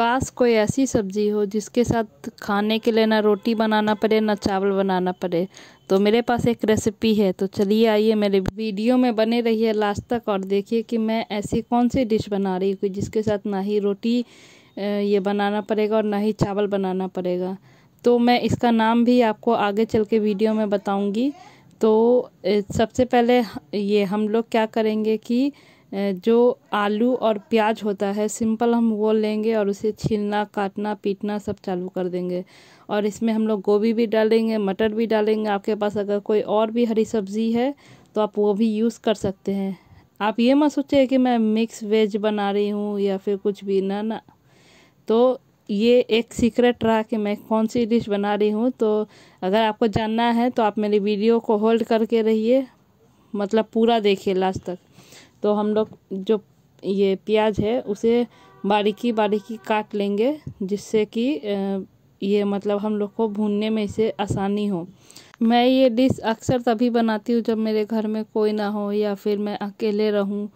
काश कोई ऐसी सब्ज़ी हो जिसके साथ खाने के लिए ना रोटी बनाना पड़े ना चावल बनाना पड़े तो मेरे पास एक रेसिपी है तो चलिए आइए मेरे वीडियो में बने रहिए लास्ट तक और देखिए कि मैं ऐसी कौन सी डिश बना रही हूँ जिसके साथ ना ही रोटी ये बनाना पड़ेगा और ना ही चावल बनाना पड़ेगा तो मैं इसका नाम भी आपको आगे चल के वीडियो में बताऊँगी तो सबसे पहले ये हम लोग क्या करेंगे कि जो आलू और प्याज होता है सिंपल हम वो लेंगे और उसे छीलना काटना पीटना सब चालू कर देंगे और इसमें हम लोग गोभी भी डालेंगे मटर भी डालेंगे आपके पास अगर कोई और भी हरी सब्ज़ी है तो आप वो भी यूज़ कर सकते हैं आप ये मत सोचिए कि मैं मिक्स वेज बना रही हूँ या फिर कुछ भी ना ना तो ये एक सीक्रेट रहा कि मैं कौन सी डिश बना रही हूँ तो अगर आपको जानना है तो आप मेरी वीडियो को होल्ड करके रहिए मतलब पूरा देखिए लास्ट तक तो हम लोग जो ये प्याज है उसे बारीकी बारीकी काट लेंगे जिससे कि ये मतलब हम लोग को भूनने में इसे आसानी हो मैं ये डिश अक्सर तभी बनाती हूँ जब मेरे घर में कोई ना हो या फिर मैं अकेले रहूँ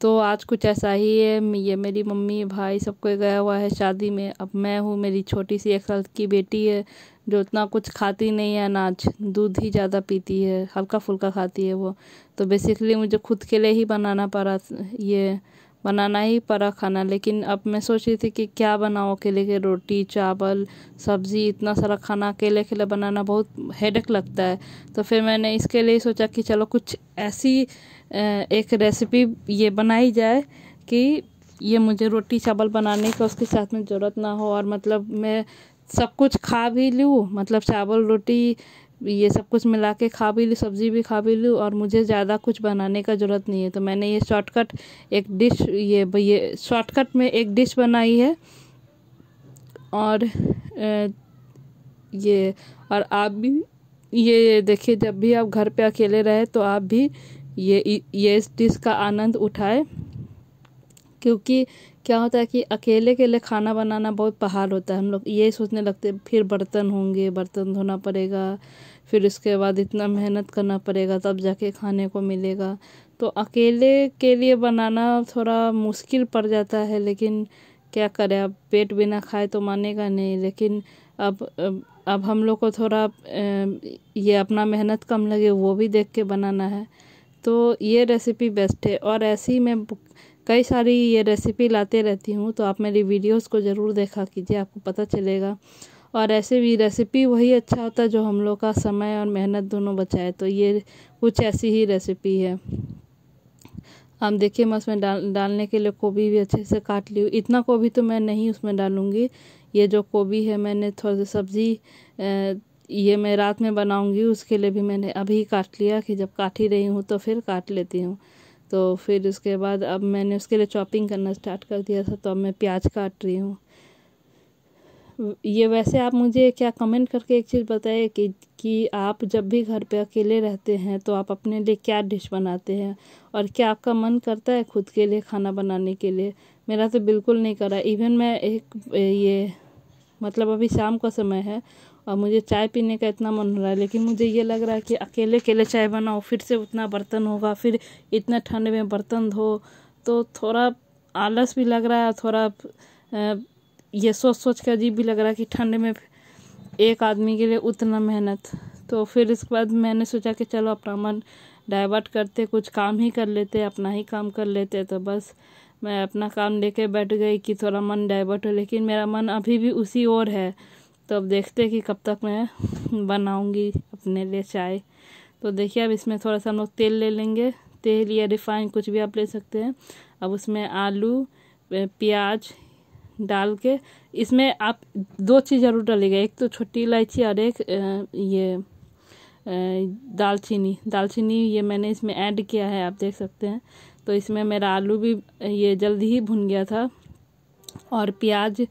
तो आज कुछ ऐसा ही है ये मेरी मम्मी भाई सब कोई गया हुआ है शादी में अब मैं हूँ मेरी छोटी सी एक साल की बेटी है जो इतना कुछ खाती नहीं है अनाज दूध ही ज़्यादा पीती है हल्का फुल्का खाती है वो तो बेसिकली मुझे खुद के लिए ही बनाना पड़ा ये बनाना ही पड़ा खाना लेकिन अब मैं सोच रही थी कि क्या बनाऊँ अकेले के रोटी चावल सब्ज़ी इतना सारा खाना अकेले अकेले बनाना बहुत हेडक लगता है तो फिर मैंने इसके लिए सोचा कि चलो कुछ ऐसी एक रेसिपी ये बनाई जाए कि ये मुझे रोटी चावल बनाने का उसके साथ में ज़रूरत ना हो और मतलब मैं सब कुछ खा भी लूँ मतलब चावल रोटी ये सब कुछ मिला के खा भी लूँ सब्ज़ी भी खा भी लूँ और मुझे ज़्यादा कुछ बनाने का ज़रूरत नहीं है तो मैंने ये शॉर्टकट एक डिश ये ये शॉर्टकट में एक डिश बनाई है और ये और आप भी ये देखिए जब भी आप घर पे अकेले रहे तो आप भी ये ये इस डिश का आनंद उठाए क्योंकि क्या होता है कि अकेले के लिए खाना बनाना बहुत पहाड़ होता है हम लोग ये सोचने लगते फिर बर्तन होंगे बर्तन धोना पड़ेगा फिर उसके बाद इतना मेहनत करना पड़ेगा तब जाके खाने को मिलेगा तो अकेले के लिए बनाना थोड़ा मुश्किल पड़ जाता है लेकिन क्या करें अब पेट बिना खाए तो मानेगा नहीं लेकिन अब अब हम लोग को थोड़ा ये अपना मेहनत कम लगे वो भी देख के बनाना है तो ये रेसिपी बेस्ट है और ऐसी मैं कई सारी ये रेसिपी लाते रहती हूँ तो आप मेरी वीडियोस को ज़रूर देखा कीजिए आपको पता चलेगा और ऐसे भी रेसिपी वही अच्छा होता है जो हम लोग का समय और मेहनत दोनों बचाए तो ये कुछ ऐसी ही रेसिपी है आप देखिए मैं उसमें डाल डालने के लिए गोभी भी अच्छे से काट ली इतना गोभी तो मैं नहीं उसमें डालूँगी ये जो गोभी है मैंने थोड़ी सी सब्ज़ी ये मैं रात में बनाऊँगी उसके लिए भी मैंने अभी काट लिया कि जब काट ही रही हूँ तो फिर काट लेती हूँ तो फिर उसके बाद अब मैंने उसके लिए चॉपिंग करना स्टार्ट कर दिया था तो अब मैं प्याज काट रही हूँ ये वैसे आप मुझे क्या कमेंट करके एक चीज़ बताइए कि कि आप जब भी घर पे अकेले रहते हैं तो आप अपने लिए क्या डिश बनाते हैं और क्या आपका मन करता है खुद के लिए खाना बनाने के लिए मेरा तो बिल्कुल नहीं करा इवन मैं एक ये मतलब अभी शाम का समय है और मुझे चाय पीने का इतना मन हो रहा है लेकिन मुझे ये लग रहा है कि अकेले अकेले चाय बनाओ फिर से उतना बर्तन होगा फिर इतना ठंड में बर्तन धो तो थोड़ा आलस भी लग रहा है थोड़ा ये सोच सोच के अजीब भी लग रहा है कि ठंड में एक आदमी के लिए उतना मेहनत तो फिर इसके बाद मैंने सोचा कि चलो अपना मन डाइवर्ट करते कुछ काम ही कर लेते अपना ही काम कर लेते तो बस मैं अपना काम लेके बैठ गई कि थोड़ा मन डाइवर्ट हो लेकिन मेरा मन अभी भी उसी ओर है तो अब देखते हैं कि कब तक मैं बनाऊंगी अपने लिए चाय तो देखिए अब इसमें थोड़ा सा हम लोग तेल ले लेंगे तेल या रिफाइंड कुछ भी आप ले सकते हैं अब उसमें आलू प्याज डाल के इसमें आप दो चीज़ ज़रूर डालेगा एक तो छोटी इलायची और एक ये दालचीनी दालचीनी ये मैंने इसमें ऐड किया है आप देख सकते हैं तो इसमें मेरा आलू भी ये जल्दी ही भुन गया था और प्याज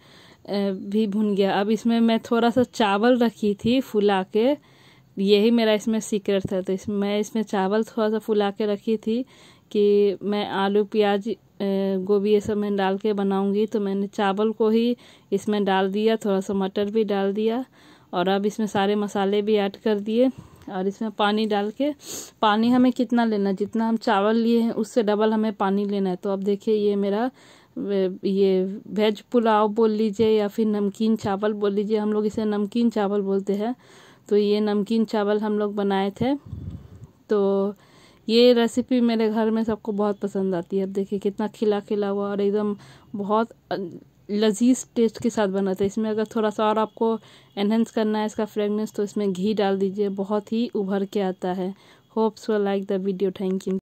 भी भुन गया अब इसमें मैं थोड़ा सा चावल रखी थी फुला के यही मेरा इसमें सीक्रेट था तो इसमें मैं इसमें चावल थोड़ा सा फुला के रखी थी कि मैं आलू प्याज गोभी ये सब मैं डाल के बनाऊंगी तो मैंने चावल को ही इसमें डाल दिया थोड़ा सा मटर भी डाल दिया और अब इसमें सारे मसाले भी ऐड कर दिए और इसमें पानी डाल के पानी हमें कितना लेना है जितना हम चावल लिए हैं उससे डबल हमें पानी लेना है तो अब देखिए ये मेरा ये वेज पुलाव बोल लीजिए या फिर नमकीन चावल बोल लीजिए हम लोग इसे नमकीन चावल बोलते हैं तो ये नमकीन चावल हम लोग बनाए थे तो ये रेसिपी मेरे घर में सबको बहुत पसंद आती है अब देखिए कितना खिला खिला हुआ और एकदम बहुत लजीज टेस्ट के साथ बनाते हैं इसमें अगर थोड़ा सा और आपको एनहेंस करना है इसका फ्रेगनेंस तो इसमें घी डाल दीजिए बहुत ही उभर के आता है होप्स व like the video thank you